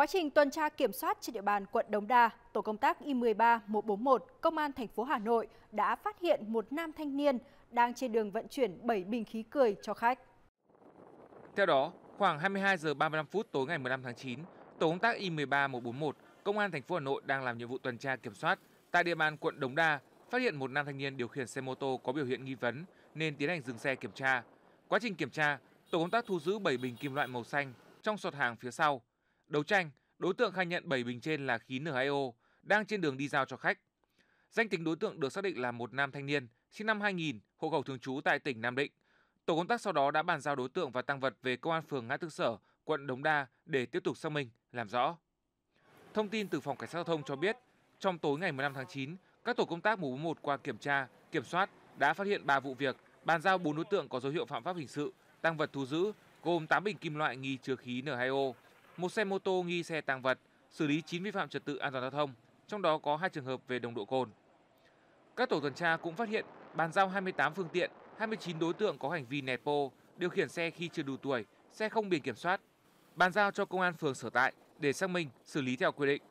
Quá trình tuần tra kiểm soát trên địa bàn quận Đống Đa, tổ công tác y 13 141 công an thành phố Hà Nội đã phát hiện một nam thanh niên đang trên đường vận chuyển 7 bình khí cười cho khách. Theo đó, khoảng 22 giờ 35 phút tối ngày 15 tháng 9, tổ công tác y 13 141 công an thành phố Hà Nội đang làm nhiệm vụ tuần tra kiểm soát tại địa bàn quận Đống Đa, phát hiện một nam thanh niên điều khiển xe mô tô có biểu hiện nghi vấn nên tiến hành dừng xe kiểm tra. Quá trình kiểm tra, tổ công tác thu giữ 7 bình kim loại màu xanh trong sọt hàng phía sau Đấu tranh, đối tượng khai nhận 7 bình trên là khí N2O, đang trên đường đi giao cho khách. Danh tính đối tượng được xác định là một nam thanh niên, sinh năm 2000, hộ khẩu thường trú tại tỉnh Nam Định. Tổ công tác sau đó đã bàn giao đối tượng và tăng vật về công an phường Ngã Tư Sở, quận Đống Đa để tiếp tục xác minh, làm rõ. Thông tin từ phòng cảnh sát giao thông cho biết, trong tối ngày 15 tháng 9, các tổ công tác mùa 1 qua kiểm tra, kiểm soát đã phát hiện 3 vụ việc, bàn giao 4 đối tượng có dấu hiệu phạm pháp hình sự, tăng vật thu giữ gồm 8 bình kim loại nghi chứa khí N2O, một xe mô tô nghi xe tàng vật, xử lý 9 vi phạm trật tự an toàn giao thông, trong đó có hai trường hợp về nồng độ cồn. Các tổ tuần tra cũng phát hiện bàn giao 28 phương tiện, 29 đối tượng có hành vi nẹt pô điều khiển xe khi chưa đủ tuổi, xe không biển kiểm soát, bàn giao cho công an phường sở tại để xác minh, xử lý theo quy định.